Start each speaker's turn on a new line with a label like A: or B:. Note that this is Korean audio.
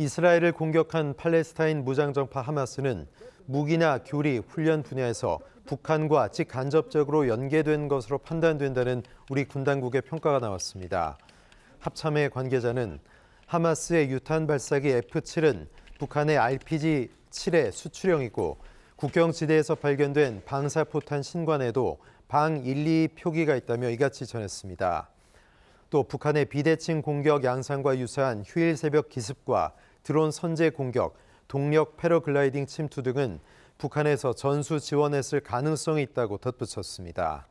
A: 이스라엘을 공격한 팔레스타인 무장정파 하마스는 무기나 교리, 훈련 분야에서 북한과 직간접적으로 연계된 것으로 판단된다는 우리 군 당국의 평가가 나왔습니다. 합참의 관계자는 하마스의 유탄 발사기 F-7은 북한의 RPG-7의 수출형이고 국경지대에서 발견된 방사포탄 신관에도 방 1, 2 표기가 있다며 이같이 전했습니다. 또 북한의 비대칭 공격 양상과 유사한 휴일 새벽 기습과 드론 선제 공격, 동력 패러글라이딩 침투 등은 북한에서 전수 지원했을 가능성이 있다고 덧붙였습니다.